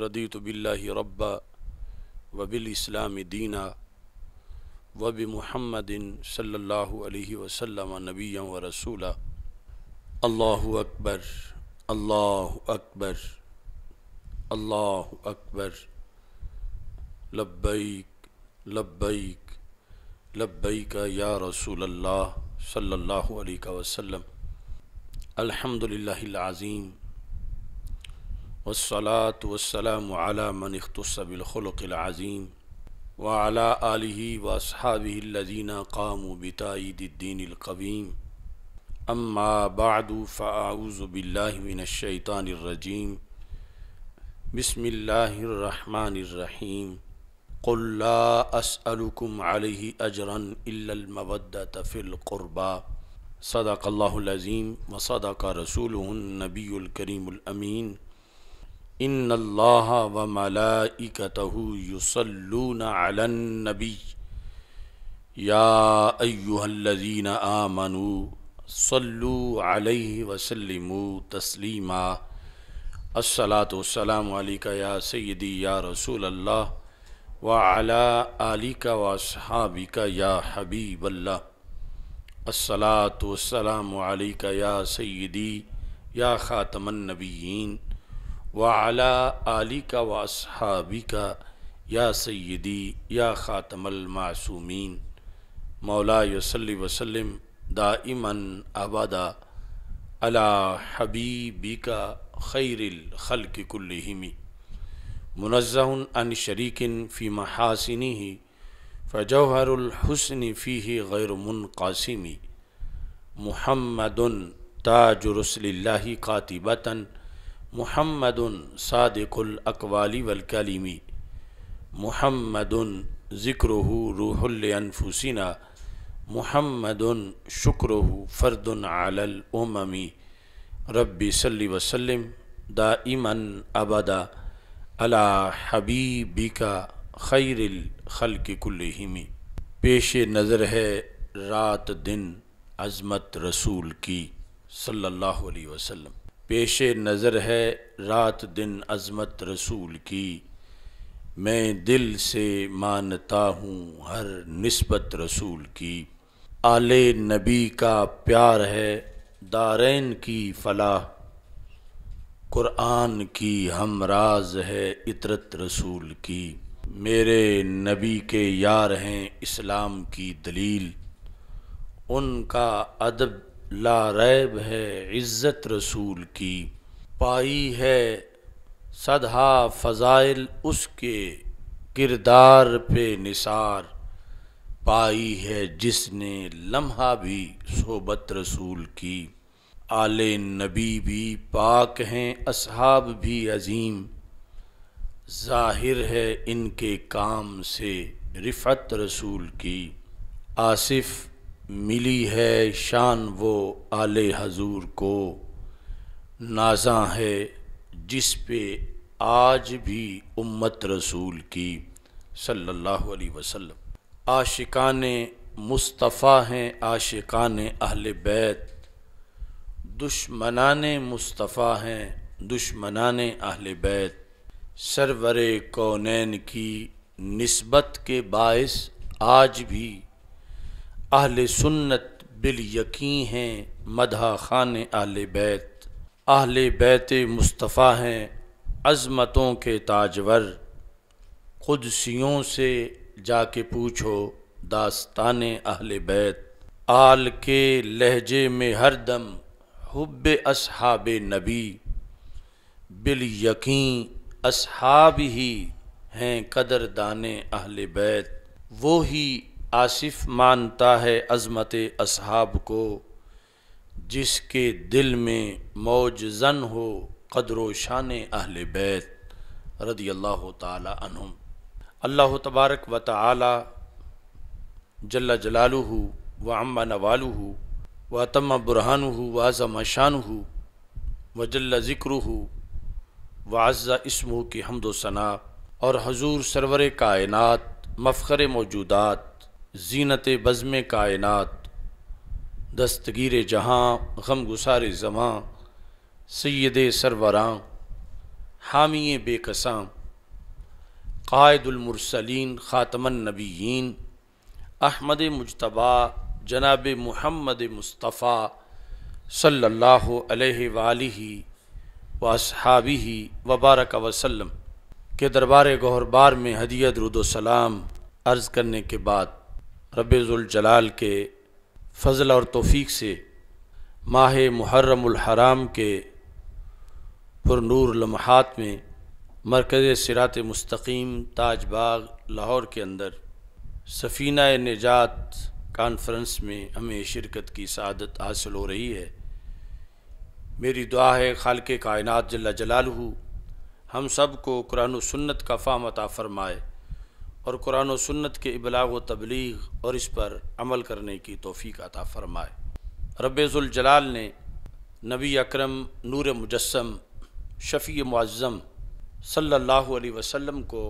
रदीत बिल्ला रब्बा इस्लाम दीना वब महमदिन सल्ला वसलम नबी व रसूला अल्लाह अकबर अल्लाह अकबर अल्लाह अकबर लब्बैक लब्बैक लब्बैक या रसूल अल्लाह सल्लल्लाहु अलैहि वसल्लम अल्हम्दुलिल्लाहिल अज़ीम वसलात वसलम मनख्तबिलखलक़ाज़ीम वाला आलि वसहाबीन कामबितादीनकवीम अम्मा बाद फ़ाऊज़बिल्लाशैतानरजीम बसमीम कुल्ला असअलकुम अलह अजरन इलमवदतफ़िलक़ुरबा सदाकल्लाज़ीम व सदाक रसूल नबीकरीमीन इन अल्लाह व मलाइकतह युसल्लून अलन नबी या अय्युहल्लज़ीन आमनु सल्लु अलैहि वसल्लिमु तस्लीमा अस्सलातु वस्सलामु अलैका या सय्यदी या रसूल अल्लाह व अला आलिका व असहाबिका या हबीब अल्लाह अस्सलातु वस्सलामु अलैका या सय्यदी या खातमन नबीयीन وعلى آلك وأصحابك يا سيدي يا خاتم المعصومین مولا یصلی وسلم دائما ابدا على حبيبك خير الخلق كلهم منزه عن شریک في محاسنه فجوهر الحسن فيه غير منقاسم محمد تاج رسل الله قاتبتاً मोहम्मद सादिकुल अकवाली वलकलीमी मोहम्मद ज़िक्र रूहलफूसिना मोहम्मद शुक्र फ़र्दन आलल उममी रब्बी सल्ली वसलम दाइमन अबदा अला हबीबिका खैरिल खल्क कुल्लहिमी पेश नज़र है रात दिन अज़मत रसूल की सल्लल्लाहु अलैहि वसल्लम पेश नज़र है रात दिन अजमत रसूल की मैं दिल से मानता हूँ हर नस्बत रसूल की आले नबी का प्यार है दारैन की फलाह कुरान की हम राज है इतरत रसूल की मेरे नबी के यार हैं इस्लाम की दलील उनका अदब लारैब है इज़्ज़त रसूल की पाई है सदहा फ़ज़ाइल उसके किरदार पे निसार पाई है जिसने लम्हा भी सोबत रसूल की आले नबी भी पाक हैं असहाब भी अजीम ज़ाहिर है इनके काम से रिफ़त रसूल की आसिफ मिली है शान वो आले हजूर को नाजा है जिस पे आज भी उम्मत रसूल की सल्लल्लाहु अलैहि वसल्लम आशिकान मुस्तफ़ा हैं आशिकान अहल बैत दुश्मनान मुस्तफ़ा हैं दुश्मनान अहल बैत सरवर कौनैन की नस्बत के बायस आज भी अहल सुन्नत बिल यकीन हैं मदहा खान आल बैत आहल बैत मुस्तफ़ा हैं अज़मतों के ताजवर खुदसियों से जाके पूछो दास्तान अहल बैत आल के लहजे में हर दम हुब असहाब नबी बिल यकीन असहाब ही हैं कदर दान अहल बैत वो ही आसिफ मानता है अज़मत असहाब को जिसके दिल में मौज जन हो कदर शान अहल बैत रदी अल्लाह तुम अल्लाह तबारक व तला जल्ला जलालू व अम्मा नवालू व तम बुरहान व आज़म शान व जल्ला ज़िक्र व आज़ा इसमू की हमदोसना और हजूर सरवर कायनत मफ़र मौजूदात जीनत बज़म कायनत दस्तगीर जहाँ गम गुसार जमां सैद सरवरां हामी बेकसां कायदुलमरसलिन नबीन अहमद मुशतबा जनाब महमद मुस्तफ़ा सल्ला वसहाबी वबारक वसलम के दरबार गहरबार में हदियत रुदोसलाम अर्ज़ करने के बाद रबाल के फ़ज़ल और तोफ़ी से माह मुहर्रम के पुरनूर लम्हात में मरकज़ सिरात मस्तकीम ताज बाग लाहौर के अंदर सफ़ीना निजात कॉन्फ्रेंस में हमें शिरकत की सदत हासिल हो रही है मेरी दुआ है खाल कायनात कायनत जल्ला जलालहू हम सब को कुरान सुन्नत का फ़ाम अता फ़रमाए और कुरान सन्नत सुन्नत के इबलाग व तबलीग और इस पर अमल करने की तोफ़ी अता फ़रमाए रबाल ने नबी अकरम नूर मुजस्म शफ़ी मुज़म सल्लल्लाहु अलैहि वसल्लम को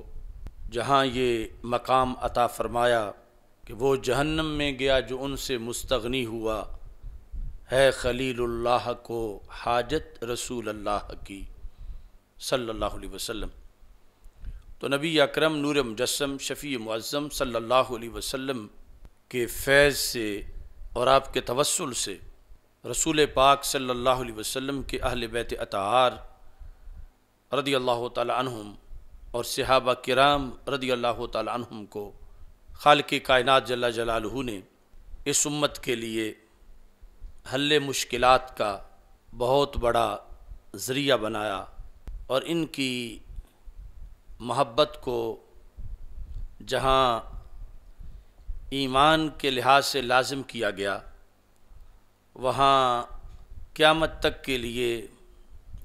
जहाँ ये मकाम अता फ़रमाया कि वो जहन्नम में गया जो उनसे मुस्तगनी हुआ है खलीलुल्लाह को हाजत रसूल अल्लाह की सल्लल्लाहु अलैहि वसल्लम तो नबी अकरम नूर मुजस्म शफ़ी मुआज़म सल्लल्लाहु अलैहि वसल्लम के फैज़ से और आपके तवसल से रसूल पाक सल्लल्लाहु अलैहि वसल्लम के अहल बैत अतार रदी अल्लाह तहम और सहाबा किराम रदी अल्लाह तहम को खाल के कायनत जला जलालहू ने इस उम्मत के लिए हल मुश्किल का बहुत बड़ा ज़रिया बनाया और इनकी मोहब्बत को जहाँ ईमान के लिहाज से लाजम किया गया वहाँ क़्यामत तक के लिए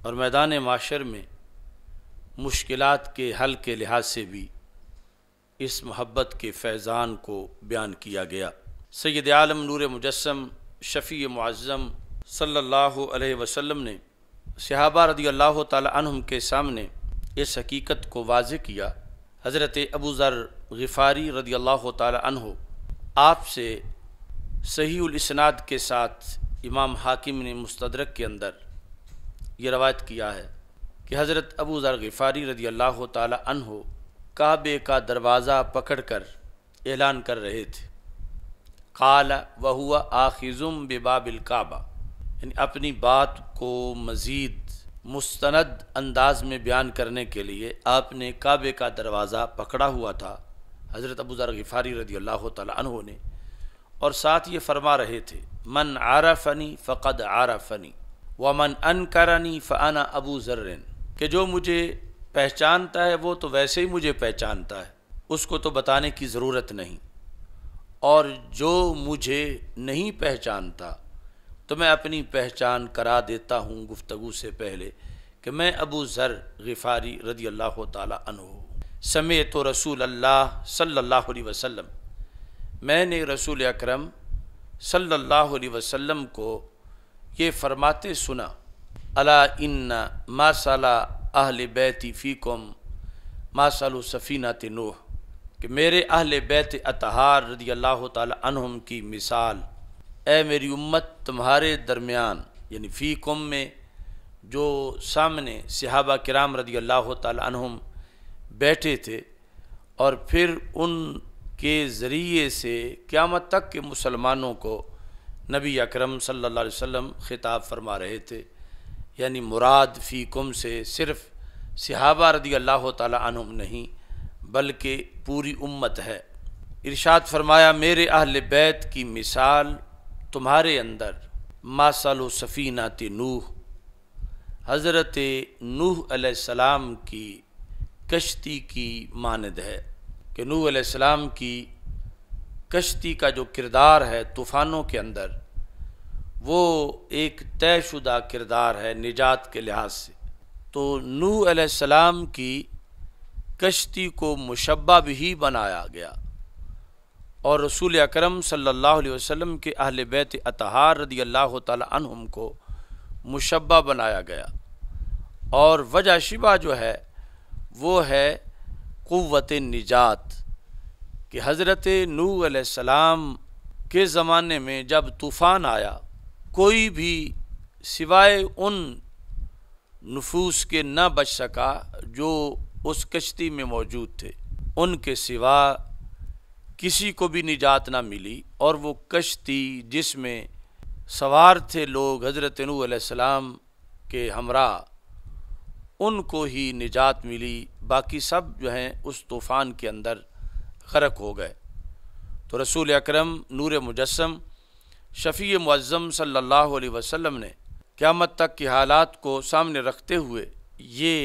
और मैदान माशर में मुश्किल के हल के लिहाज से भी इस मोहब्बत के फैज़ान को बयान किया गया सैद आलम नूर मुजस्म शफ़ी मुआज़म सल्ला वसम ने सहाबा रदी अल्लाह तम के सामने इस हकीकत को वाज किया हज़रत अबू ज़र गफ़ारी रदी अल्लाह हो आपसे सहीसनाद के साथ इमाम हाकिम ने मुस्तरक के अंदर ये रवायत किया है कि हज़रत अबू ज़र गफ़ारी रदी अल्लाह हो काबे का दरवाज़ा पकड़ कर ऐलान कर रहे थे काला वह हुआ आखिज़ुम बेबाबिल काबा यानी अपनी बात को मज़ीद मुस्तनद अंदाज में बयान करने के लिए आपने काबे का दरवाज़ा पकड़ा हुआ था हज़रत अबू ज़र गफ़ारी रदी अल्लाह तु ने और साथ ये फरमा रहे थे मन आरा आरफनी फ़क़द फ़नी व मन अन करानी फ़ाना अबू ज़र्रन कि जो मुझे पहचानता है वो तो वैसे ही मुझे पहचानता है उसको तो बताने की ज़रूरत नहीं और जो मुझे नहीं पहचानता तो मैं अपनी पहचान करा देता हूँ गुफ्तगु से पहले कि मैं अबू ज़र गफ़ारी रदी अल्लाह तु समय तो रसूल अल्लाह सल्लल्लाहु अलैहि वसल्लम मैंने रसूल अकरम सल्लल्लाहु अलैहि वसल्लम को ये फरमाते सुना अला इन्ना मासला अहल बैती फ़ीकम मासल सफ़ीना तिनोह कि मेरे अहल बैत अतहार रदी अल्लाह तुम की मिसाल ए मेरी उम्मत तुम्हारे दरमियान यानी फ़ी कुम में जो सामने सहाबा कराम रदी अल्लाह तुम बैठे थे और फिर उनके ज़रिए से क़्यामत तक के मुसलमानों को नबी अकरम सल्लल्लाहु अलैहि वसल्लम ख़िताब फरमा रहे थे यानी मुराद फ़ी कुम से सिर्फ़ सहाबा रदी अल्लाह तुम नहीं बल्कि पूरी उम्मत है इरशाद फरमाया मेरे अहल बैत की मिसाल तुम्हारे अंदर मासलो सफ़ीनात नूह हज़रत नूह सलाम की कश्ती की मानद है कि नूह सलाम की कश्ती का जो किरदार है तूफ़ानों के अंदर वो एक तयशुदा किरदार है निजात के लिहाज से तो नूह सलाम की कश्ती को मुशबा भी बनाया गया और रसूल अकरम सल्लल्लाहु अलैहि वसल्लम के अहल बैत अतहार रदी अल्लाह तहम को मुशबा बनाया गया और वजह शिबा जो है वो है क़वत निजात कि हज़रत नू सलाम के ज़माने में जब तूफ़ान आया कोई भी सिवाय उन नफूस के ना बच सका जो उस कश्ती में मौजूद थे उनके सिवा किसी को भी निजात ना मिली और वो कश्ती जिसमें सवार थे लोग हज़रत नूसम के हमरा उनको ही निजात मिली बाकी सब जो हैं उस तूफ़ान के अंदर गरक हो गए तो रसूल अकरम नूर मुजस्म शफ़ी मुज़म सल्ला वसम ने क़्यामत तक के हालात को सामने रखते हुए ये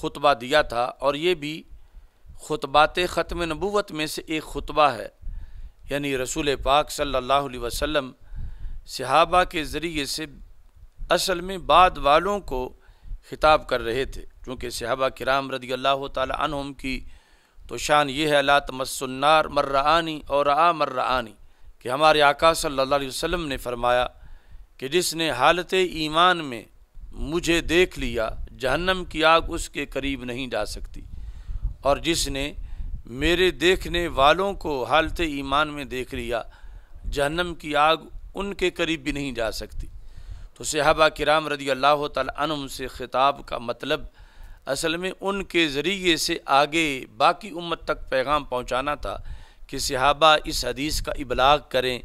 खुतबा दिया था और ये भी ख़ुतबात ख़त्म नबूत में से एक ख़ुतबा है यानी रसूल पाक सल्लल्लाहु अलैहि वसल्लम सहाबा के ज़रिए से असल में बाद वालों को खिताब कर रहे थे क्योंकि सहाबा कराम रदी अल्लाह तम की तो शान ये है अला तमसन्नार मर्रानी और आ मर्रानी कि हमारे आका सल्लल्लाहु अलैहि वसल्लम ने फरमाया कि जिसने हालत ईमान में मुझे देख लिया जहन्नम की आग उसके करीब नहीं जा सकती और जिसने मेरे देखने वालों को हालत ईमान में देख लिया जहन्नम की आग उनके करीब भी नहीं जा सकती तो सहाबा किराम रदी अल्लाह तम से ख़िताब का मतलब असल में उनके ज़रिए से आगे बाकी उम्मत तक पैगाम पहुँचाना था कि सहाबा इस हदीस का इबलाग करें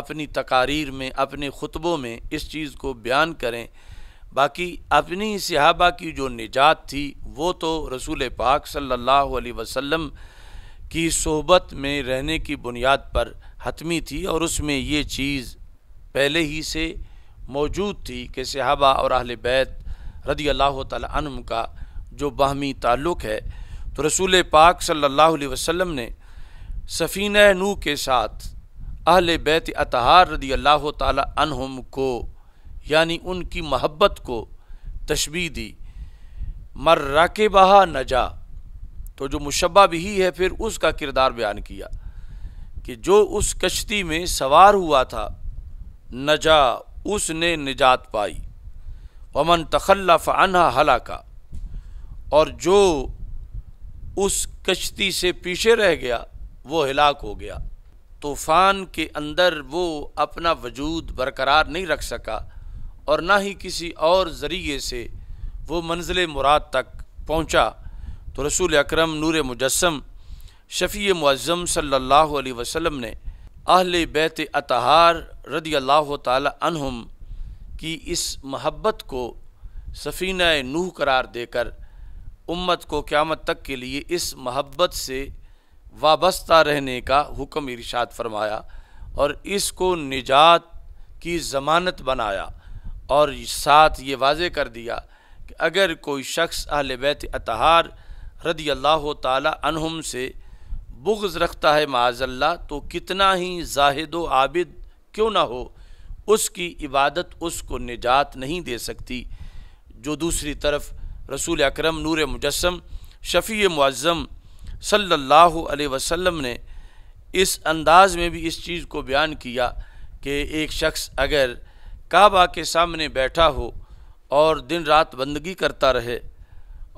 अपनी तकारीर में अपने ख़ुतबों में इस चीज़ को बयान करें बाकी अपनी सहाबा की जो निजात थी वो तो रसूल पाक सल्लल्लाहु अलैहि वसल्लम की सोबत में रहने की बुनियाद पर हतमी थी और उसमें ये चीज़ पहले ही से मौजूद थी कि सिहाबा और अहल बैत रदी अल्लाह तम का जो बाहमी ताल्लुक़ है तो रसूल पाक सल्लल्लाहु अलैहि वसल्लम ने सफ़ीन नू के साथ अहल बैत अतहार रदी अल्लाह तम को यानी उनकी मोहब्बत को तशबी दी मर्रा के बहा न जा तो जो मुशबा भी है फिर उसका किरदार बयान किया कि जो उस कश्ती में सवार हुआ था नजा उसने निजात पाई वमन तखल्लफ अनहा हलाका और जो उस कश्ती से पीछे रह गया वो हिलाक हो गया तूफ़ान के अंदर वो अपना वजूद बरकरार नहीं रख सका और ना ही किसी और ज़रिए से वो मंजिल मुराद तक पहुँचा तो रसूल अक्रम नूर मुजस्म शफ़ी मुज़म सल्ला वसम ने आहल बैत अतहार रदी अल्लाह तहम की इस महब्बत को सफ़ीन नूह करार देकर उम्मत को क़्यामत तक के लिए इस महब्बत से वाबस्ता रहने का हुक्म इरशाद फरमाया और इसको निजात की ज़मानत बनाया और साथ ये वाजे कर दिया कि अगर कोई शख्स अहल बैत अतहार रदी अल्लाह तहम से बुग्ज़ रखता है माजल्ला तो कितना ही जाहिद आबिद क्यों ना हो उसकी इबादत उसको निजात नहीं दे सकती जो दूसरी तरफ रसूल अकरम नूर मुजस्म शफ़ी मुआज़म सल्ला वसम ने इस अंदाज़ में भी इस चीज़ को बयान किया कि एक शख्स अगर काबा के सामने बैठा हो और दिन रात बंदगी करता रहे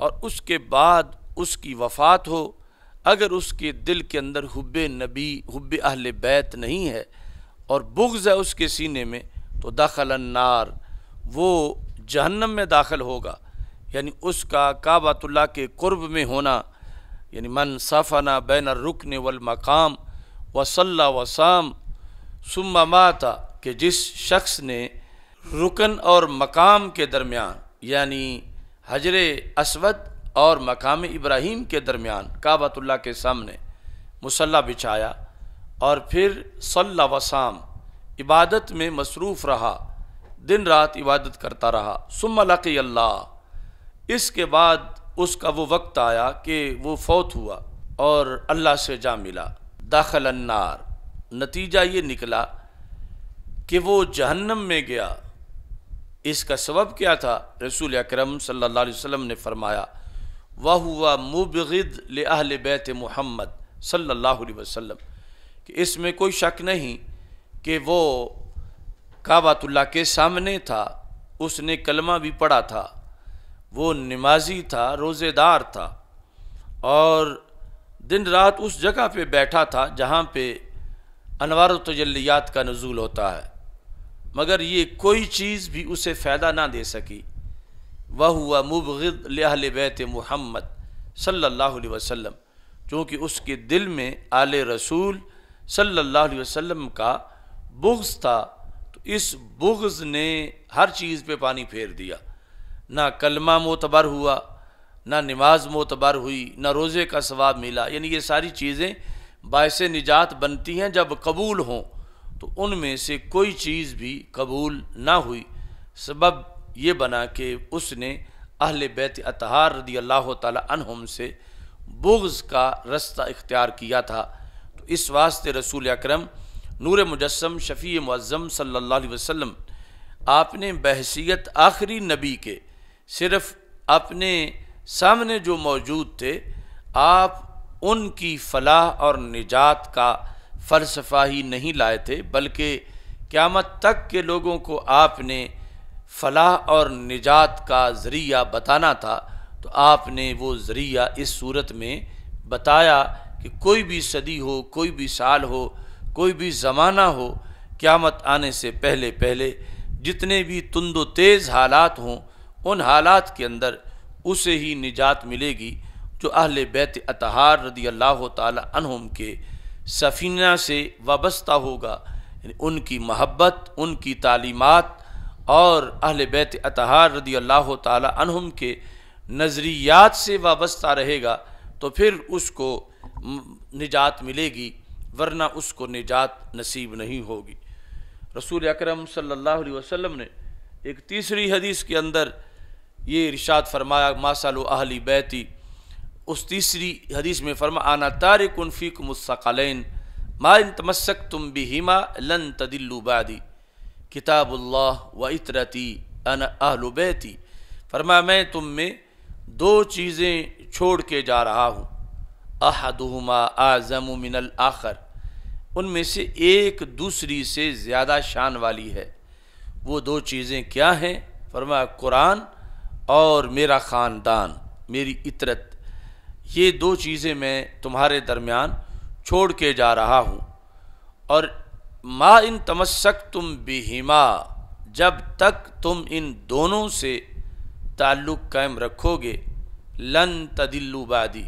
और उसके बाद उसकी वफ़ात हो अगर उसके दिल के अंदर हुब नबी हुब अहल बैत नहीं है और बुग्ज़ है उसके सीने में तो दाखल नार वो जहन्नम में दाखिल होगा यानी उसका काबातुल्ला के कुर्ब में होना यानी मन साफ़ाना बैन रुकने वल मकाम वसल्ला वसाम सुम्मा माता कि जिस शख्स ने रुकन और मकाम के दरमियान यानी हजर असवद और मकाम इब्राहिम के दरमियान काबतुल्ला के सामने मुसल्ला बिछाया और फिर सल्ला वसाम इबादत में मसरूफ़ रहा दिन रात इबादत करता रहा सुमलाकी अल्लाह इसके बाद उसका वो वक्त आया कि वो फौत हुआ और अल्लाह से जा मिला दाखल अन्नार नतीजा ये निकला कि वो जहन्नम में गया इसका सबब क्या था रसूल अक्रम सल्लाम ने फरमाया वह हुआ मुबिद लहल बैत मोहम्मद सल्ला वसलम कि इसमें कोई शक नहीं कि वो काबातुल्ला के सामने था उसने कलमा भी पढ़ा था वो नमाजी था रोज़ेदार था और दिन रात उस जगह पे बैठा था जहाँ पे अनवर तजलियात का नज़ूल होता है मगर ये कोई चीज़ भी उसे फ़ायदा ना दे सकी वह हुआ मुबगद लहल बैत महमद सल्लल्लाहु अलैहि वसल्लम उसके दिल में आल रसूल सल्लल्लाहु अलैहि वसल्लम का बुग्ज़ था तो इस बुग्ज़ ने हर चीज़ पे पानी फेर दिया ना कलमा मोतबर हुआ ना नमाज मोतबर हुई ना रोज़े का सवाब मिला यानी ये सारी चीज़ें बायस निजात बनती हैं जब कबूल हों तो उनमें से कोई चीज़ भी कबूल ना हुई सबब ये बना कि उसने अहल बैत अतहार रदी अल्लाह तहम से बुग्ज़ का रास्ता इख्तियार किया था तो इस वास्ते रसूल अक्रम नूर मुजस्म शफ़ी मज़म सल्ला वसम आपने बहसीत आखिरी नबी के सिर्फ अपने सामने जो मौजूद थे आप उनकी फलाह और निजात का फ़लसफ़ा ही नहीं लाए थे बल्कि क़्यामत तक के लोगों को आपने फलाह और निजात का ज़रिया बताना था तो आपने वो ज़रिया इस सूरत में बताया कि कोई भी सदी हो कोई भी साल हो कोई भी ज़माना हो क़्यामत आने से पहले पहले जितने भी तंदो तेज़ हालात हों उन हालात के अंदर उसे ही निजात मिलेगी जो अहल बैत अतहार रदी अल्लाह तहम के सफीना से वाबस्ता होगा उनकी महब्बत उनकी तालीमत और अहल बैत अतहार रदी अल्लाह तहम के नज़रियात से वाबस्ता रहेगा तो फिर उसको निजात मिलेगी वरना उसको निजात नसीब नहीं होगी रसूल अक्रम सम ने एक तीसरी हदीस के अंदर ये इरशाद फरमाया मासल अहली बैती उस तीसरी हदीस में फरमा आना तारिकुन को मुसक़लैन माइन तमस्क तुम भी हिमा लन तदिल्लुबादी किताबुल्लाह व इतरती अन आहलुबैती फरमा मैं तुम में दो चीज़ें छोड़ के जा रहा हूँ अहदुमा आज़म मिनल आखर उनमें से एक दूसरी से ज़्यादा शान वाली है वो दो चीज़ें क्या हैं फरमा कुरान और मेरा ख़ानदान मेरी इतरत ये दो चीज़ें मैं तुम्हारे दरमियान छोड़ के जा रहा हूँ और मा इन तमस्क तुम बिहिमा जब तक तुम इन दोनों से ताल्लुक़ कायम रखोगे लन तदिल्लुबादी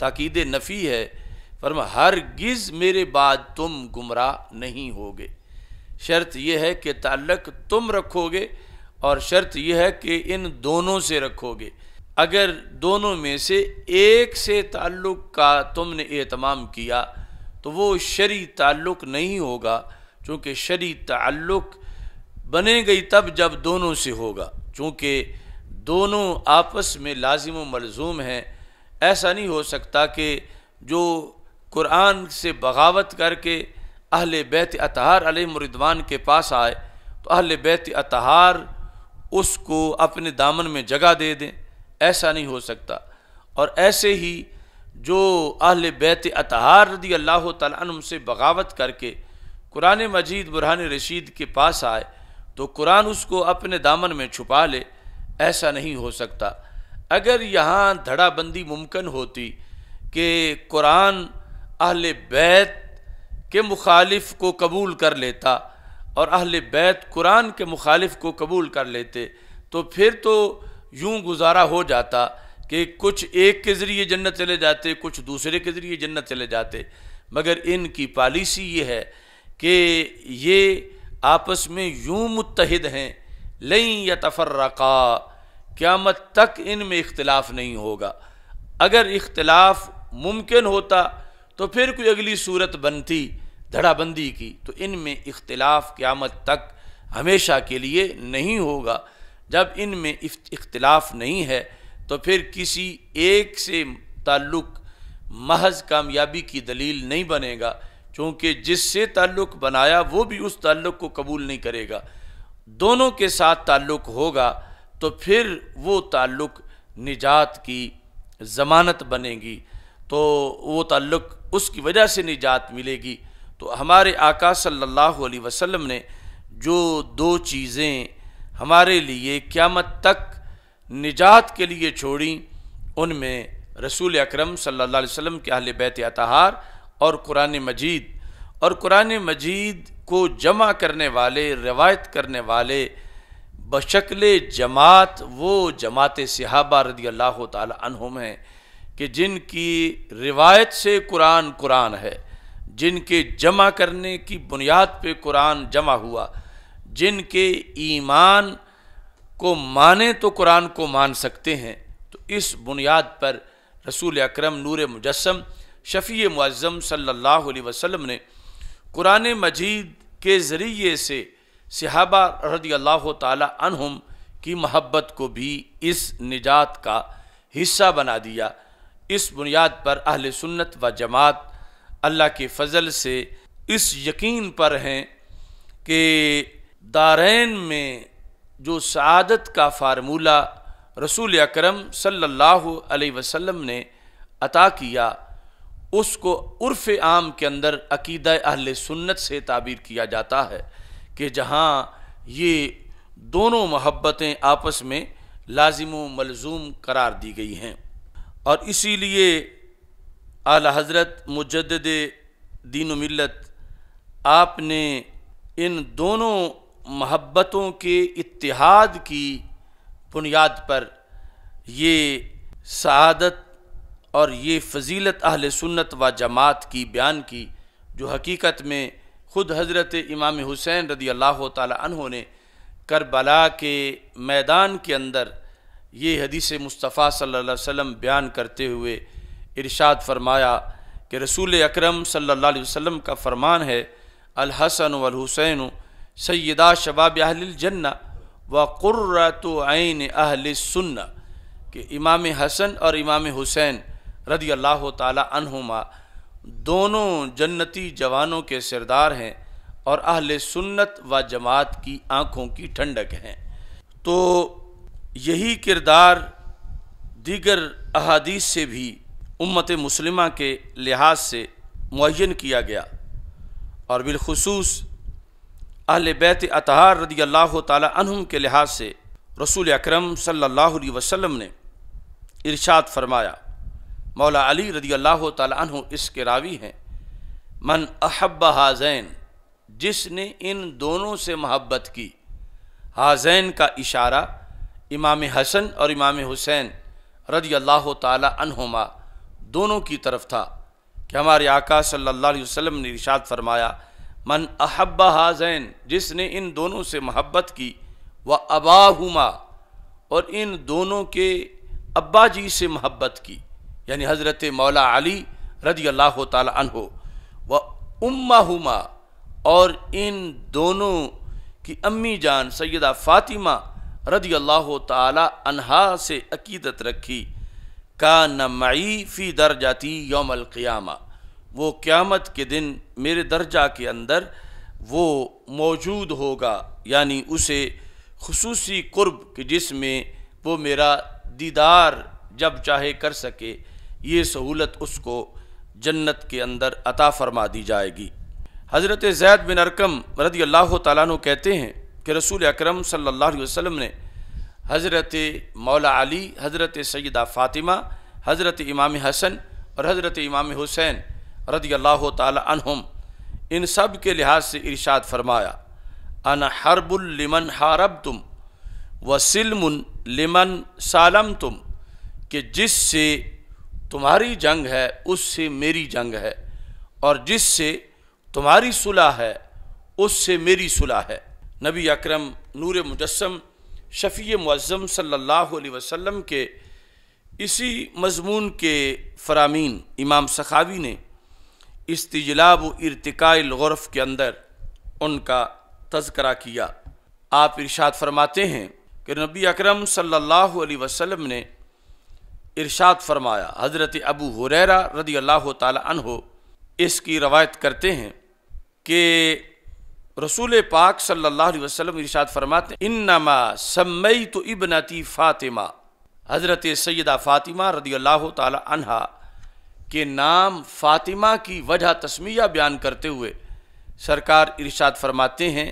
ताकीद नफ़ी है हर गिज़ मेरे बाद तुम गुमराह नहीं होगे शर्त यह है कि ताल्लक तुम रखोगे और शर्त यह है कि इन दोनों से रखोगे अगर दोनों में से एक से ताल्लुक़ का तुमने एहतमाम किया तो वो शरी ताल्लुक़ नहीं होगा चूँकि शरी ताल्लुक़ बने गई तब जब दोनों से होगा चूँकि दोनों आपस में लाजिम मलजूम हैं ऐसा नहीं हो सकता कि जो कुरान से बगावत करके अहल बैत अतहार अलमरिदवान के पास आए तो अहल बैत अतहार उसको अपने दामन में जगह दे दें ऐसा नहीं हो सकता और ऐसे ही जो अहल बैत अतहार रदी अल्लाह तम से बगावत करके कुरान मजीद बुरहान रशीद के पास आए तो कुरान उसको अपने दामन में छुपा ले ऐसा नहीं हो सकता अगर यहाँ धड़ाबंदी मुमकिन होती कि कुरान अहल बैत के मुखालिफ को कबूल कर लेता और अहल बैत कुरान के मुखालिफ को कबूल कर लेते तो फिर तो यूं गुजारा हो जाता कि कुछ एक के ज़रिए जन्नत चले जाते कुछ दूसरे के ज़रिए जन्नत चले जाते मगर इनकी पॉलिसी ये है कि ये आपस में यूं मुतहद हैं लई या तफर्रका क़्यामत तक इन में इख्तलाफ नहीं होगा अगर इख्तलाफ मुमकिन होता तो फिर कोई अगली सूरत बनती धड़ाबंदी की तो इन में इख्तलाफ क़्यामत तक हमेशा के लिए नहीं होगा जब इन में इख्तलाफ नहीं है तो फिर किसी एक से ताल्लुक़ महज कामयाबी की दलील नहीं बनेगा चूँकि जिससे ताल्लुक़ बनाया वो भी उस ताल्लुक़ को कबूल नहीं करेगा दोनों के साथ ताल्लुक़ होगा तो फिर वो ताल्लुक़ निजात की ज़मानत बनेगी तो वो ताल्लुक़ उसकी वजह से निजात मिलेगी तो हमारे आका सल्लल्लाहु अलैहि वसल्लम ने जो दो चीज़ें हमारे लिए क़्यामत तक निजात के लिए छोड़ी उनमें रसूल अकरम सल्लल्लाहु अलैहि वसल्लम के अहल बैत अतहार और कुरान मजीद और कुरान मजीद को जमा करने वाले रवायत करने वाले बशकल जमात वो जमात सिहाबा रदी अल्लाह तुम हैं कि जिनकी रिवायत से कुरान कुरान है जिनके जमा करने की बुनियाद पे कुरान जमा हुआ जिनके ईमान को माने तो कुरान को मान सकते हैं तो इस बुनियाद पर रसूल अक्रम नूर मुजस्म शफ़ी मुज़म सल्ला वसम ने कुरान मजीद के ज़रिए से सिहाबा रदी अल्लाह तहम की महब्बत को भी इस निजात का हिस्सा बना दिया इस बुनियाद पर अहल सुन्नत व जमात अल्लाह के फ़ज़ल से इस यकीन पर हैं कि दारैन में जो सआदत का फार्मूला रसूल अक्रम सल्लल्लाहु सल्ला ने अता किया उसको उर्फ आम के अंदर अकीद अहल सुन्नत से ताबीर किया जाता है कि जहाँ ये दोनों मोहब्बतें आपस में लाजिम मलजूम करार दी गई हैं और इसीलिए आल हज़रत मुजद दीन मिलत आपने इन दोनों महब्बतों के इतिहाद की बुनियाद पर ये शहादत और ये फजीलत अहल सुन्नत व जमात की बयान की जो हकीकत में ख़ुद हज़रत इमाम हुसैन रदी अल्लाह तहों ने करबला के मैदान के अंदर ये हदीस मुस्तफ़ा सल्ला वम बयान करते हुए इरशाद फरमाया कि रसूल अक्रम सल्ला वसम का फरमान है अलहसन वलहुसैन सैदा शबाब अहल जन्ना व क़ुर्रतन अहल सुन्ना कि इमाम हसन और इमाम हुसैन रदी अल्लाह तहुमा दोनों जन्नती जवानों के सरदार हैं और अहल सुन्नत व जमात की आँखों की ठंडक हैं तो यही किरदार दीगर अहादीस से भी उम्मत मुसलिमा के लिहाज से मुन किया गया और बिलखसूस अहल बैत अतहार रदी अल्लाह तहम के लिहाज से रसूल अक्रम सल्ह वसलम ने इर्शाद फरमाया मौला अली रदी अल्लाह तहु इसके रावी हैं मन अहब हाजैन जिसने इन दोनों से मोहब्बत की हाजैन का इशारा इमाम हसन और इमाम हुसैन रदी अल्लाह तहुमा दोनों की तरफ था कि हमारे आका सल्ला वसलम ने इर्शाद फरमाया मन अहब्बा हाजैन जिसने इन दोनों से मोहब्बत की व अबाहुमा और इन दोनों के अब्बा जी से मोहब्बत की यानी हज़रत मौला अली रदी अल्लाह तहो व उम्मा और इन दोनों की अम्मी जान सैदा फ़ातिमा रदी अल्लाह तहा से अकीदत रखी का नमाई फ़ी दर जाती योमल क़ियामा वो क़्यामत के दिन मेरे दर्जा के अंदर वो मौजूद होगा यानी उसे खसूसी कुर्ब कि जिसमें वो मेरा दीदार जब चाहे कर सके ये सहूलत उसको जन्नत के अंदर अता फरमा दी जाएगी हज़रत जैद बिन अरकम रदी अल्लाह तु कहते हैं कि रसूल अक्रम सल्लाम ने हज़रत मौला अली हज़रत सैदा फ़ातिमा हज़रत इमाम हसन और हज़रत इमाम हुसैन रदी अल्लाह तुम इन सब के लिहाज से इरशाद फरमाया अन हरबुलमन हारब तुम वसिलमन लिमन सालम तुम कि जिससे तुम्हारी जंग है उससे मेरी जंग है और जिससे तुम्हारी सुलह है उससे मेरी सुलह है नबी अकरम नूर मुजस्म शफ़ी मुज़म सल्लल्लाहु अलैहि वसल्लम के इसी मजमून के फरामीन इमाम सखावी ने इस्तजलाब गौरफ के अंदर उनका तस्करा किया आप इरशाद फरमाते हैं कि नबी अकरम सल्लल्लाहु अलैहि वसल्लम ने इरशाद फरमाया हज़रत अबू हुरैरा रदी अल्लाह तहो इसकी रवायत करते हैं कि रसूल पाक सल्लल्लाहु अलैहि वसल्लम इरशाद फरमाते इन नमा सम्मई तो इबनती फ़ातिमा हज़रत सैदा फ़ातिमा रदी अल्लाह तहा के नाम फातिमा की वजह तस्मिया बयान करते हुए सरकार इरशाद फरमाते हैं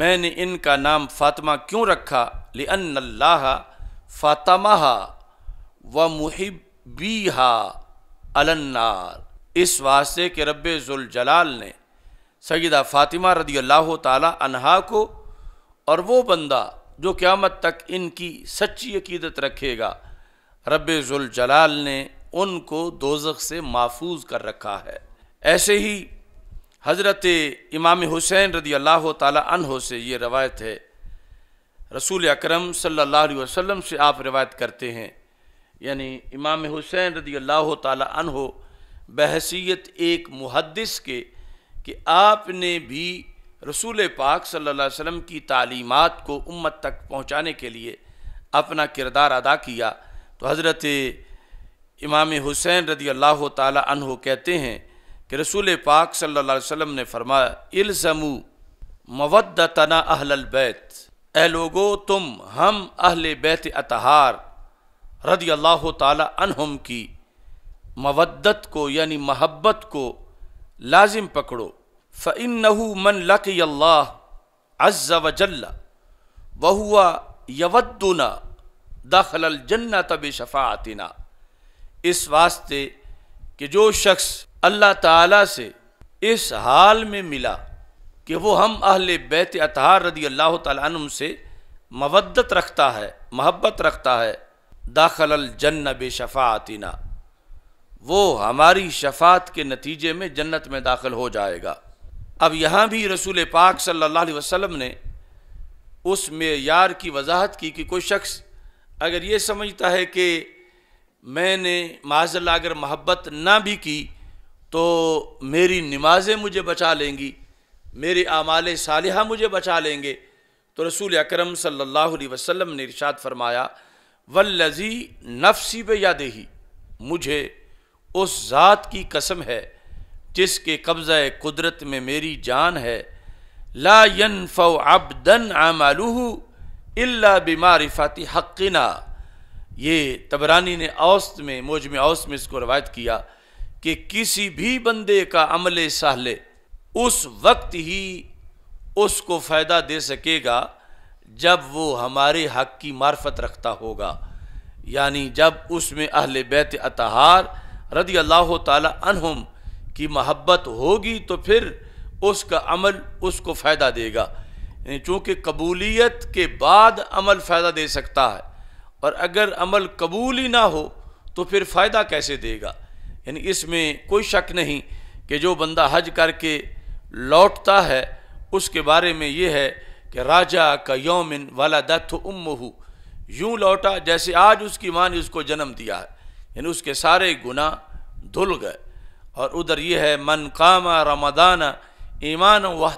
मैंने इनका नाम फातिमा क्यों रखा ले फातमा व मुहिबी अलन्नार इस वास्ते के जुल जलाल ने सईदा फातिमा रदी अल्लाह तहा को और वो बंदा जो क़्यामत तक इनकी सच्ची अकीदत रखेगा जुल जलाल ने उनको दोजख से महफूज कर रखा है ऐसे ही हज़रत इमाम हुसैन रदी अल्लाह तहो से ये रवायत है रसूल अकरम सल्लल्लाहु अलैहि वसल्लम से आप रवायत करते हैं यानी इमाम हुसैन रदी अल्लाह तहो बहसीत एक मुहदस के कि आपने भी रसूल पाक सल्ला अलैहि की तालीमत को उम्मत तक पहुँचाने के लिए अपना किरदार अदा किया तो हज़रत इमाम हुसैन रदी अल्लाह तहो कहते हैं कि रसूल पाक सल्ला वसम ने मवद तना अहल बैत ए लोगो तुम हम अहल बैत अतहार रदी अल्लाह तहम की मवदत को यानि महब्बत को लाजिम पकड़ो फ़िन मन लक अल्लाह अज्जा वजल्ला वहुआ यवदुना दखल तब बेशफ़ातिना इस वास्ते कि जो शख्स अल्लाह ताला से इस हाल में मिला कि वो हम अहल बैत अतहार रदी अल्लाह तुम से मवदत रखता है महब्बत रखता है दाखल जन्न शफातना वो हमारी शफात के नतीजे में जन्नत में दाखिल हो जाएगा अब यहाँ भी रसूल पाक सल्लल्लाहु अलैहि वसल्लम ने उस मेयार की वजाहत की कि कोई शख्स अगर ये समझता है कि मैंने माजल्ला अगर मोहब्बत ना भी की तो मेरी नमाजें मुझे बचा लेंगी मेरे आमाल सालहा मुझे बचा लेंगे तो रसूल अक्रम सल्लल्लाहु ने रिशात फरमाया वल्लजी नफसी ब दे मुझे उस ज़ात की कसम है जिसके कब्ज़ कुदरत में मेरी जान है ला यन फ़ो अबदन अल्ला बीमारी फाति हक़ना ये तबरानी ने औस्त में मौज में में इसको रवायत किया कि किसी भी बंदे का अमल सहले उस वक्त ही उसको फ़ायदा दे सकेगा जब वो हमारे हक की मार्फत रखता होगा यानी जब उसमें अहल बैत अतहार रदी अल्लाह तहम की महब्बत होगी तो फिर उसका अमल उसको फ़ायदा देगा चूँकि कबूलियत के बाद अमल फ़ायदा दे सकता है और अगर अमल कबूल ही ना हो तो फिर फ़ायदा कैसे देगा यानी इसमें कोई शक नहीं कि जो बंदा हज करके लौटता है उसके बारे में ये है कि राजा का यौमिन वाला दत्थ उम्मू यूँ लौटा जैसे आज उसकी माँ ने उसको जन्म दिया है यानी उसके सारे गुना धुल गए और उधर यह है मन कामा रमदाना ईमान वो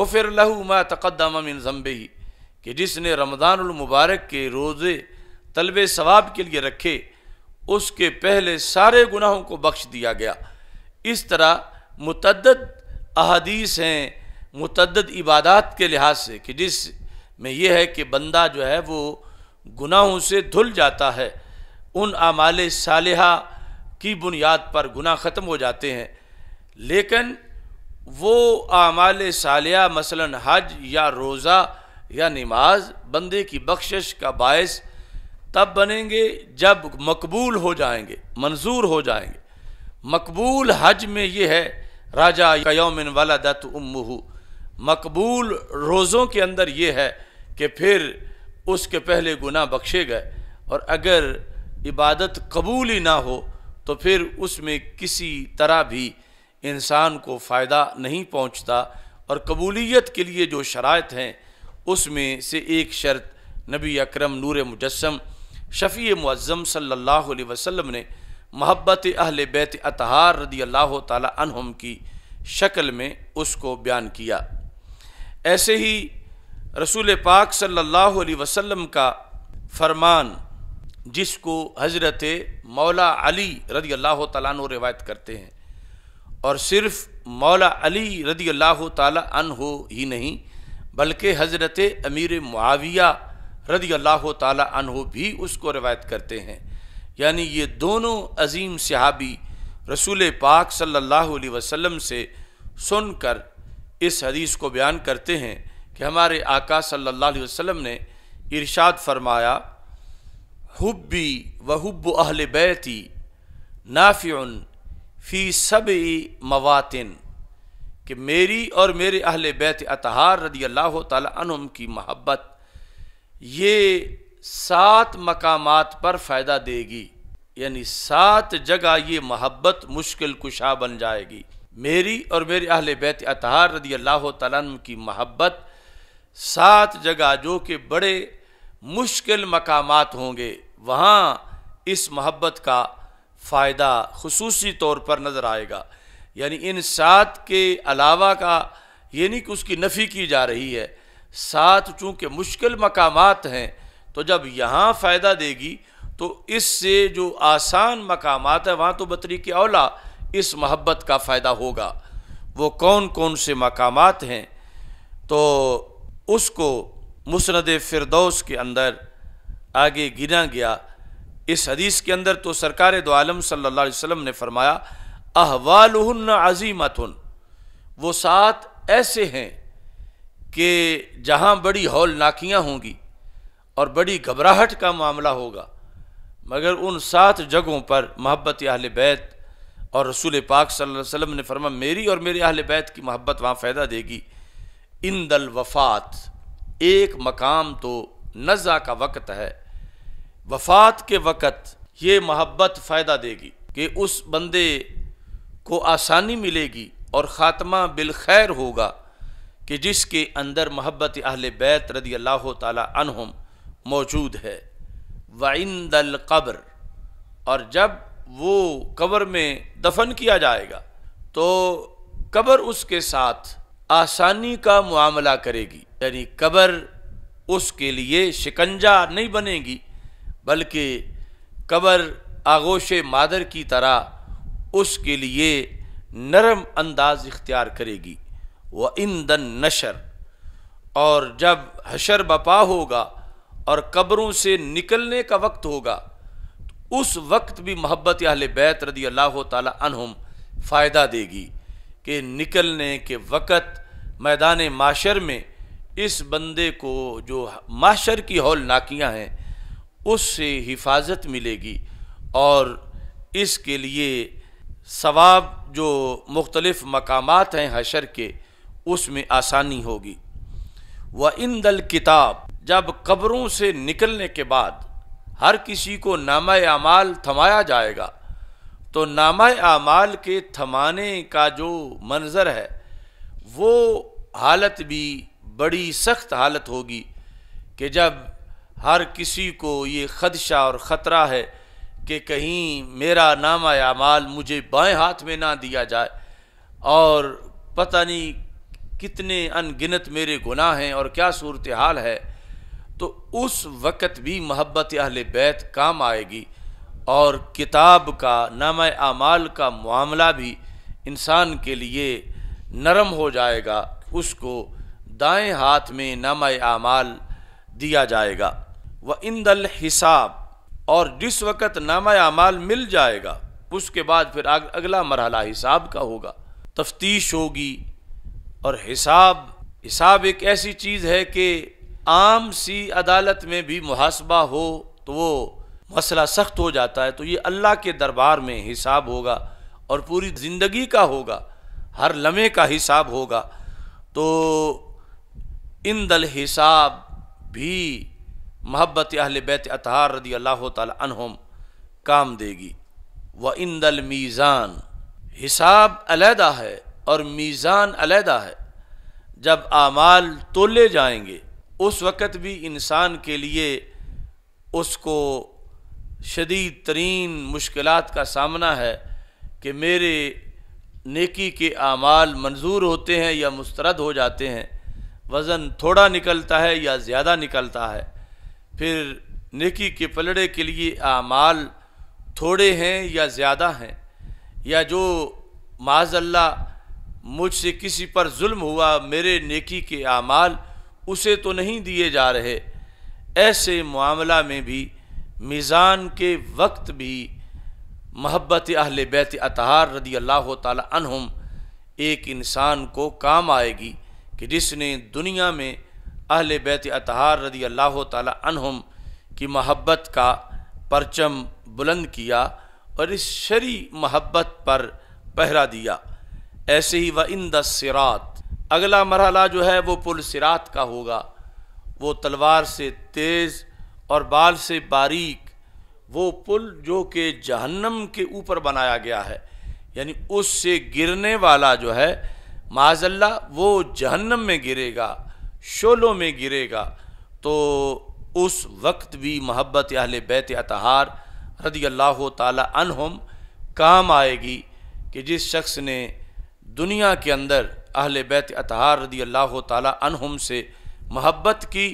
गफिर लहू मा तकदमा मिन जम्बे ही कि जिसने रमदानुल मुबारक के रोज़े तलब सवाब के लिए रखे उसके पहले सारे गुनाहों को बख्श दिया गया इस तरह मतदद अहदीस हैं मतदद इबादत के लिहाज से कि जिस में यह है कि बंदा जो है वो गुनाहों से धुल जाता है उन आमाल साल की बुनियाद पर गुनाह ख़त्म हो जाते हैं लेकिन वो आमाल साल मसलन हज या रोज़ा या नमाज बंदे की बख्शिश का बायस तब बनेंगे जब मकबूल हो जाएंगे मंजूर हो जाएंगे मकबूल हज में ये है राजा कयोमिन वाला दत उम्मू मकबूल रोज़ों के अंदर ये है कि फिर उसके पहले गुनाह बख्शे गए और अगर इबादत कबूल ही ना हो तो फिर उसमें किसी तरह भी इंसान को फ़ायदा नहीं पहुंचता और कबूलियत के लिए जो शरात हैं उसमें से एक शर्त नबी अकरम नूर मुजस्म शफ़ी मुज़म सल्लल्लाहु अलैहि वसल्लम ने महब्बत अहल बैत अतहार रदी अल्लाह तहम की शक्ल में उसको बयान किया ऐसे ही रसूल पाक सल्लल्लाहु अलैहि वसल्लम का फरमान जिसको हज़रत मौला अली रदी अल्लाह तु रिवायत करते हैं और सिर्फ़ मौला अली रदी अल्लाह हो ही नहीं बल्कि हज़रत अमीर मुआविया रदी अल्लाह तहो भी उसको रवायत करते हैं यानी ये दोनों अजीम सहाबी रसूल पाक सल्लल्लाहु अलैहि वसल्लम से सुनकर इस हदीस को बयान करते हैं कि हमारे आका सल्लल्लाहु अलैहि वसल्लम ने इरशाद फरमाया हुब्बी व अहल बैती नाफ़ियन फ़ी सब मवातिन कि मेरी और मेरे अहल बैत अतहार रदी अल्लाह तुम की मोहब्बत ये सात मकामात पर फ़ायदा देगी यानी सात जगह ये मोहब्बत मुश्किल कुशा बन जाएगी मेरी और मेरे अहल बैत अतहार रदी अल्लाह तम की मोहब्बत सात जगह जो कि बड़े मुश्किल मकामात होंगे वहाँ इस मोहब्बत का फ़ायदा खसूसी तौर पर नज़र आएगा यानी इन सात के अलावा का ये नहीं कि उसकी नफ़ी की जा रही है सात चूँकि मुश्किल मकाम हैं तो जब यहाँ फ़ायदा देगी तो इससे जो आसान मकाम है वहाँ तो बतरी के अवला इस महब्बत का फ़ायदा होगा वो कौन कौन से मकाम हैं तो उसको मुसरद फिरदौस के अंदर आगे गिना गया इस हदीस के अंदर तो सरकार दो आलम सल्ला वसम ने फरमाया अहवाल अजीमत वो सात ऐसे हैं कि जहाँ बड़ी हौलनाकियाँ होंगी और बड़ी घबराहट का मामला होगा मगर उन सात जगहों पर महब्बत अहल बैत और रसूल पाक सल्लल्लाहु अलैहि वसल्लम ने फरमा मेरी और मेरे अहल बैत की महब्बत वहाँ फ़ायदा देगी इन दल वफ़ात एक मकाम तो नज़ा का वक़्त है वफ़ात के वक़्त ये महब्बत फ़ायदा देगी कि उस बंदे को आसानी मिलेगी और ख़ात्मा बिलखैर होगा कि जिसके अंदर मोहब्बत अहल बैत रदी अल्लाह तहम मौजूद है वाइंदल कब्र और जब वो कब्र में दफन किया जाएगा तो कब्र उसके साथ आसानी का मामला करेगी यानी कब्र उसके लिए शिकंजा नहीं बनेगी बल्कि कब्र आगोश मादर की तरह उसके लिए नरम अंदाज इख्तियार करेगी व इंदन नशर और जब हशर बपा होगा और कब्रों से निकलने का वक्त होगा तो उस वक्त भी मोहब्बत अहल बैत रदी अल्लाह तहम फ़ायदा देगी कि निकलने के वक़्त मैदान माशर में इस बंदे को जो माशर की हौल नाकियाँ हैं उससे हिफाजत मिलेगी और इसके लिए सवाब जो मुख्तलफ़ मकाम हैं हशर के उसमें आसानी होगी व इन दल किताब जब कब्रों से निकलने के बाद हर किसी को नामा आमाल थमाया जाएगा तो नामा आमाल के थमाने का जो मंज़र है वो हालत भी बड़ी सख्त हालत होगी कि जब हर किसी को ये खदशा और ख़तरा है कि कहीं मेरा नामा माल मुझे बाएं हाथ में ना दिया जाए और पता नहीं कितने अनगिनत मेरे गुनाह हैं और क्या सूरत हाल है तो उस वक़्त भी महब्बत अहल बैत काम आएगी और किताब का नाम आमाल का मामला भी इंसान के लिए नरम हो जाएगा उसको दाएं हाथ में नाम आमाल दिया जाएगा व इंदल हिसाब और जिस वक़्त नामा अमाल मिल जाएगा उसके बाद फिर अगला मरहला हिसाब का होगा तफ्तीश होगी और हिसाब हिसाब एक ऐसी चीज़ है कि आम सी अदालत में भी मुहासबा हो तो वो मसला सख्त हो जाता है तो ये अल्लाह के दरबार में हिसाब होगा और पूरी ज़िंदगी का होगा हर लम्हे का हिसाब होगा तो इन दल हिसाब भी महब्बत अहल बैत अतहार रदी अल्लाह तहम काम देगी व इंदल मीज़ान हिसाब अलहदा है और मीज़ान अलहदा है जब आमाल तोले जाएंगे उस वक़्त भी इंसान के लिए उसको शदीद तरीन मुश्किल का सामना है कि मेरे नेकी के आमाल मंजूर होते हैं या मुस्तरद हो जाते हैं वज़न थोड़ा निकलता है या ज़्यादा निकलता है फिर नेकी के पलड़े के लिए आमाल थोड़े हैं या ज़्यादा हैं या जो माजल्ला मुझसे किसी पर जुल्म हुआ मेरे नेकी के आमाल उसे तो नहीं दिए जा रहे ऐसे मामला में भी मीज़ान के वक्त भी महब्बत अहल बैत अतहार रदी अल्लाह तुम एक इंसान को काम आएगी कि जिसने दुनिया में अहल बैत अतहार रदी अल्लाह तहम की महब्बत का परचम बुलंद किया और इस शरी महब्बत पर पहरा दिया ऐसे ही व इन दसरात अगला मरहला जो है वो पुल सिरात का होगा वो तलवार से तेज़ और बाल से बारीक वो पुल जो कि जहन्नम के ऊपर बनाया गया है यानी उससे गिरने वाला जो है माजल्ला वो जहन्नम में गिरेगा शोलों में गिरेगा तो उस वक्त भी मोहब्बत अहल बैत अतहार रदी अल्लाह तहम काम आएगी कि जिस शख्स ने दुनिया के अंदर अहल बैत अतहार रदी अल्लाह तहम से मोहब्बत की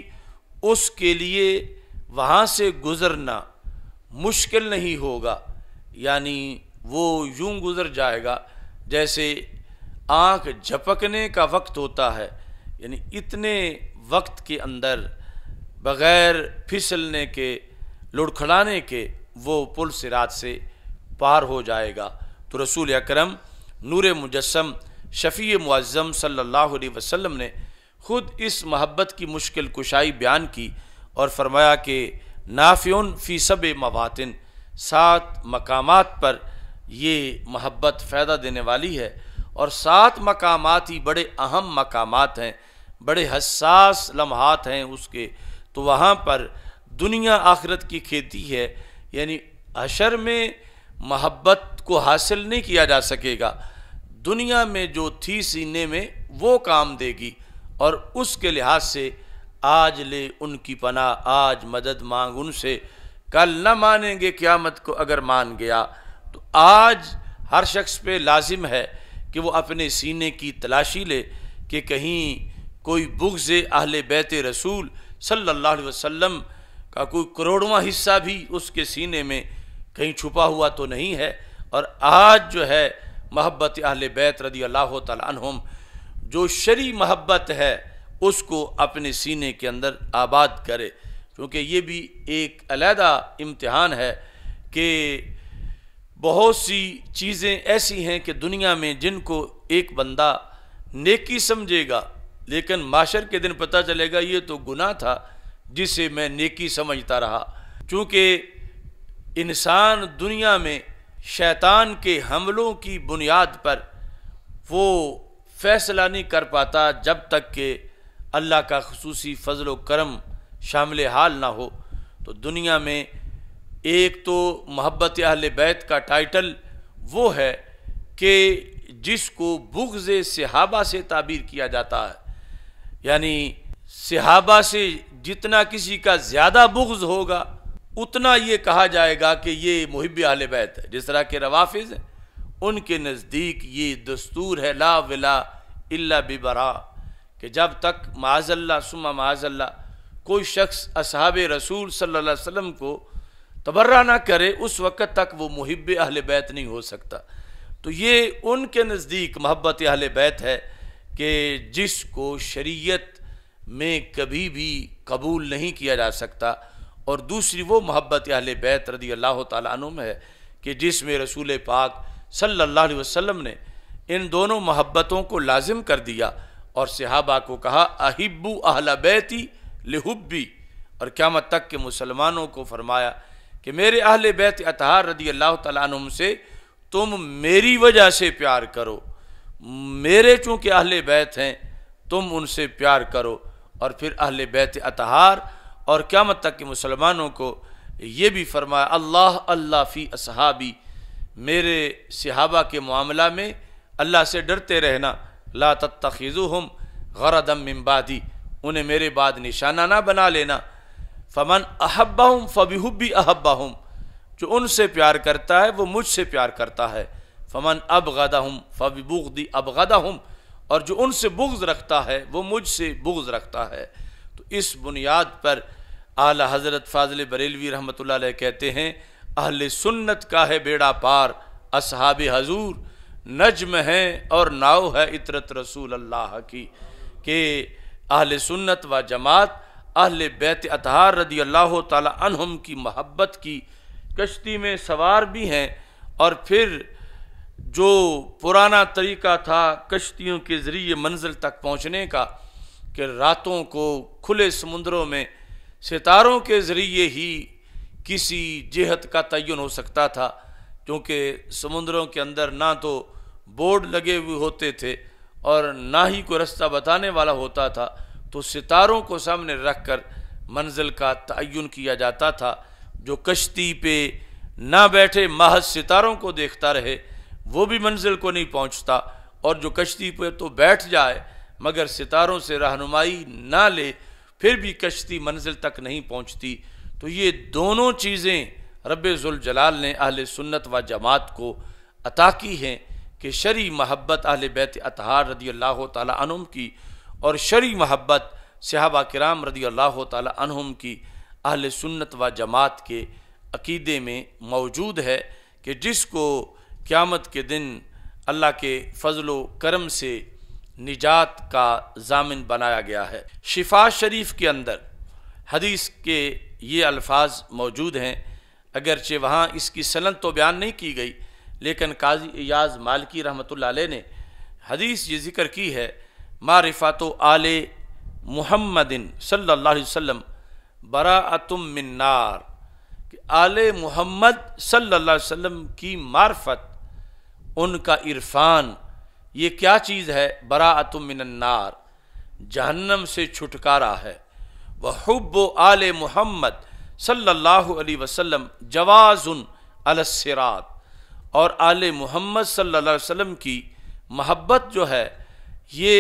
उसके लिए वहाँ से गुज़रना मुश्किल नहीं होगा यानी वो यूं गुज़र जाएगा जैसे आँख झपकने का वक्त होता है यानी इतने वक्त के अंदर बग़ैर फिसलने के लुढ़खड़ाने के वो पुल सिरात से पार हो जाएगा तो रसूल अकरम नूर मुजस्म शफ़ी मुआज़म सल्लल्लाहु अलैहि वसल्लम ने ख़ुद इस महब्बत की मुश्किल कुशाई बयान की और फरमाया कि नाफ़ियन फ़ी सब मवातिन सात मकाम पर ये महब्बत फ़ायदा देने वाली है और सात मकाम ही बड़े अहम मकाम हैं बड़े हसास लम्हात हैं उसके तो वहाँ पर दुनिया आखरत की खेती है यानी अशर में महब्बत को हासिल नहीं किया जा सकेगा दुनिया में जो थी सीने में वो काम देगी और उसके लिहाज से आज ले उनकी पना आज मदद मांग उनसे कल न मानेंगे क़्यामत को अगर मान गया तो आज हर शख्स पे लाजिम है कि वो अपने सीने की तलाशी ले कि कहीं कोई बुग्ज अहल बैत रसूल सल्ला वसम का कोई करोड़वा हिस्सा भी उसके सीने में कहीं छुपा हुआ तो नहीं है और आज जो है महब्बत अहल बैत रदी अल्लाह तम जो शरी महब्बत है उसको अपने सीने के अंदर आबाद करे क्योंकि ये भी एक अलहदा इम्तहान है कि बहुत सी चीज़ें ऐसी हैं कि दुनिया में जिनको एक बंदा नेकी समझेगा लेकिन माशर के दिन पता चलेगा ये तो गुनाह था जिसे मैं नेकी समझता रहा चूँकि इंसान दुनिया में शैतान के हमलों की बुनियाद पर वो फैसला नहीं कर पाता जब तक कि अल्लाह का खसूसी फ़जल करम शामिल हाल ना हो तो दुनिया में एक तो मोहब्बत अहल बैत का टाइटल वो है कि जिसको बुगज़ सहाबा से ताबीर किया जाता है यानी सिहाबा से जितना किसी का ज़्यादा बुग्ज होगा उतना ये कहा जाएगा कि ये मुहब आल बैत है जिस तरह के रवाफिज हैं उनके नज़दीक ये दस्तूर है ला विला इल्ला बिबरा कि जब तक माजल्ला सुमा माजल्ला कोई शख्स असहाब रसूल सल्ला वसम को तबर्रा ना करे उस वक़्त तक वो मुहब अहल बैत नहीं हो सकता तो ये उनके नज़दीक महब्बत अहल बैत है कि जिसको शरीयत में कभी भी कबूल नहीं किया जा सकता और दूसरी वो मोहब्बत अहल बैत रदी अल्लाह तुम में है कि जिसमें रसूल पाक सल्लल्लाहु अलैहि वसल्लम ने इन दोनों मोहब्बतों को लाजिम कर दिया और सिहाबा को कहा अहिब्बू अहल बैती लहुब्बी और क़्यामत तक के मुसलमानों को फरमाया कि मेरे अहल बैत अतहार रदी अल्लाह तुम से तुम मेरी वजह से प्यार करो मेरे चूंकि अहले बैत हैं तुम उनसे प्यार करो और फिर अहल बैत अतहार और क़्यामत तक के मुसलमानों को ये भी फरमाया अल्लाह अल्लाह फ़ी असहाबी मेरे सहाबा के मामला में अल्लाह से डरते रहना ला तत्तखीज़ु हम गरदम मम्बादी उन्हें मेरे बाद निशाना ना बना लेना फमन अहब्बा हम हब्बी अहब्बा हम जो उनसे प्यार करता है वो मुझसे प्यार करता है फमन अब गदा हम दी अब गदा हम और जो उनसे बुग्ज रखता है वो मुझसे बुग्ज रखता है तो इस बुनियाद पर आला हज़रत फाजिल बरेलवी रहमत कहते हैं अहल सुन्नत का है बेड़ा पार असहाब हजूर नजम है और नाव है इतरत रसूल अल्लाह की कि अहल सुन्नत व जमात अहल बैत अतहार रदी अल्लाह तहम की महब्बत की कश्ती में सवार भी हैं और फिर जो पुराना तरीका था कश्तियों के ज़रिए मंजिल तक पहुँचने का कि रातों को खुले समुद्रों में सितारों के ज़रिए ही किसी जहत का तयन हो सकता था क्योंकि समुद्रों के अंदर ना तो बोर्ड लगे हुए होते थे और ना ही कोई रास्ता बताने वाला होता था तो सितारों को सामने रख कर मंजिल का तयन किया जाता था जो कश्ती पे ना बैठे महज सितारों को देखता रहे वो भी मंजिल को नहीं पहुँचता और जो कश्ती पर तो बैठ जाए मगर सितारों से रहनुमाई ना ले फिर भी कश्ती मंजिल तक नहीं पहुँचती तो ये दोनों चीज़ें रबाल ने अहल सुन्नत व जमात को अता की हैं कि शरी महब्बत अहल बैत अतहार रदी अल्लाह तुम की और शरी महब्बत सिहबा कराम रदी अल्लाह तुम की अहल सुन्नत व जमात के अकीदे में मौजूद है कि जिसको क़्यामत के दिन अल्लाह के फजलो करम से निजात का जामिन बनाया गया है शिफा शरीफ के अंदर हदीस के ये अल्फाज मौजूद हैं अगरचे वहाँ इसकी सनत तो बयान नहीं की गई लेकिन काजी एयाज मालकी रहमत ने हदीस ये ज़िक्र की है मारिफ़ात आल महमदिन सल्ला वम बरातुम मिनार आल महमद सल्ला वम की मार्फत उनका इरफान ये क्या चीज़ है बराअत मिनन्नार जहन्नम से छुटकारा है वह हब्ब आल मोहम्मद सल्लल्लाहु अलैहि वसल्लम जवाज़ुन अलसरात और आल मोहम्मद सल्लल्लाहु अलैहि वसल्लम की महब्बत जो है ये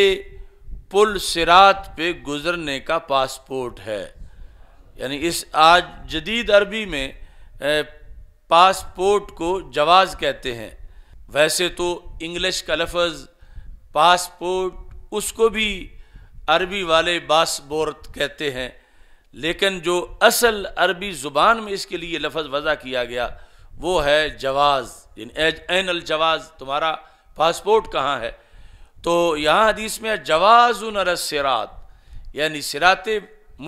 पुल सिरात पे गुज़रने का पासपोर्ट है यानी इस आज जदीद अरबी में पासपोर्ट को जवाज़ कहते हैं वैसे तो इंग्लिश का लफज पासपोर्ट उसको भी अरबी वाले बासबोर्त कहते हैं लेकिन जो असल अरबी ज़ुबान में इसके लिए लफज वज़ा किया गया वो है जवाज़ एन अल जवाज़ तुम्हारा पासपोर्ट कहाँ है तो यहाँ हदीस में जवाज़ सिरात यानी सिरात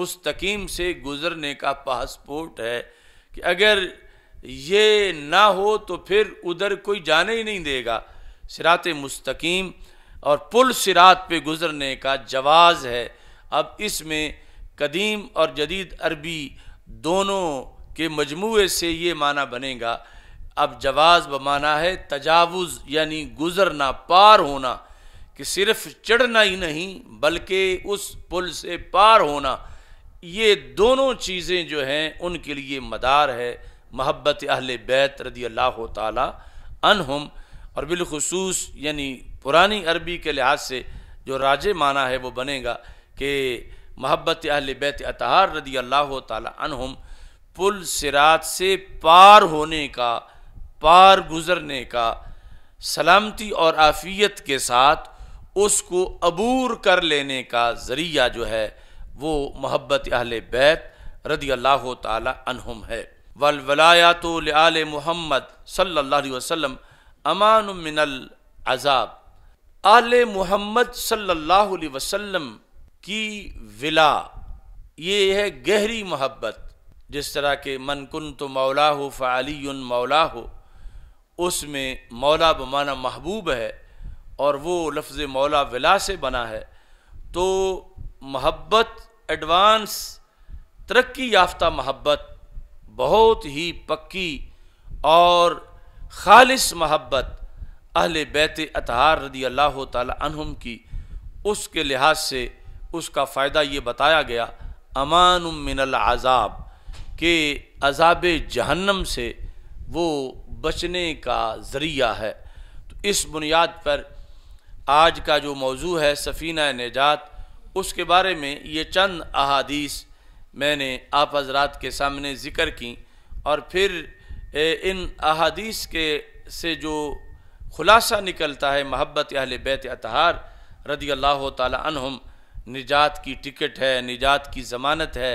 मुस्तकीम से गुज़रने का पासपोर्ट है कि अगर ये ना हो तो फिर उधर कोई जाने ही नहीं देगा सिरात मुस्तकीम और पुल सिरात पे गुज़रने का जवाज़ है अब इसमें कदीम और जदीद अरबी दोनों के मजमूए से ये माना बनेगा अब जवाज़ माना है तजावुज़ यानी गुज़रना पार होना कि सिर्फ चढ़ना ही नहीं बल्कि उस पुल से पार होना ये दोनों चीज़ें जो हैं उनके लिए मदार है महब्बत अहल बैत रदी अल्लाह तहम और बिलखसूस यानी पुरानी अरबी के लिहाज से जो राज माना है वो बनेगा कि महब्बत अहल बैत अतहार रदी अल्लाह तहम पुल सिरात से पार होने का पार गुज़रने का सलामती और आफ़ियत के साथ उसको अबूर कर लेने का ज़रिया जो है वो महब्बत अहल बैत रदी अल्लाह तहम है आल मोहम्मद सल्ला वसलम अमान मिनल अजाब आल मोहम्मद सल्ला वसम की विला ये है गहरी मोहब्बत जिस तरह के मनकुन तो मौला हो फ़ाली मौला हो उसमें मौला बमाना महबूब है और वो लफ्ज़ मौला विला से बना है तो महब्बत एडवांस तरक्की याफ्ता महब्बत बहुत ही पक्की और खालिस महब्बत अहल बैत अतहार रदी अल्लाह तहम की उसके लिहाज से उसका फ़ायदा ये बताया गया अमान मिनल आज़ाब के अजाब जहन्नम से वो बचने का ज़रिया है तो इस बुनियाद पर आज का जो मौजू है सफ़ीना नजात उसके बारे में ये चंद अहादीस मैंने आप हजरात के सामने ज़िक्र की और फिर इन अहादीस के से जो खुलासा निकलता है महब्बत अहल बैत अतहार रदी अल्लाह तहम निजात की टिकट है निजात की ज़मानत है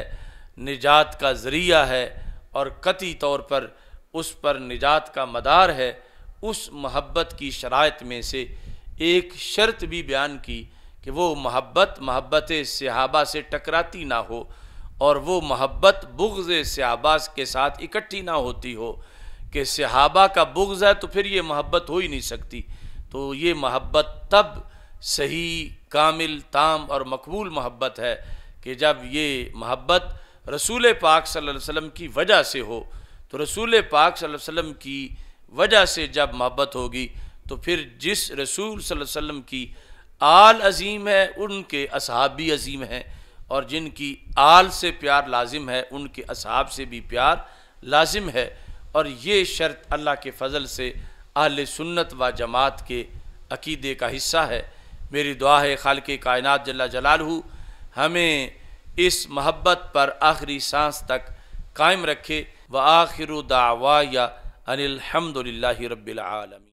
निजात का ज़रिया है और कती तौर पर उस पर निजात का मदार है उस महब्बत की शरात में से एक शर्त भी बयान की कि वो महब्बत महब्बत सहाबा से टकराती ना हो और वो मोहब्बत बुग्ज़ सहाबाज के साथ इकट्ठी ना होती हो कि सहाबा का बुग्ज़ है तो फिर ये मोहब्बत हो ही नहीं सकती तो ये मोहब्बत तब सही कामिल ताम और मकबूल मोहब्बत है कि जब ये मोहब्बत रसूल पाक सल्लल्लाहु अलैहि वसल्लम की वजह से हो तो रसूल पाक सल्लल्लाहु अलैहि वसल्लम की वजह से जब मोहब्बत होगी तो फिर जिस रसूल सल्लल्लाहु अलैहि वसल्लम की आल अजीम है उनके असहाबी अजीम हैं और जिनकी आल से प्यार लाजिम है उनके असहाब से भी प्यार लाजिम है और ये शर्त अल्लाह के फजल से अहल सुन्नत व जमात के अकीदे का हिस्सा है मेरी दुआ है खाल के कायनत जला जलाल हमें इस महब्बत पर आखिरी सांस तक कायम रखे व आखिर दावा या अनिलहमदिल्ला रबालमी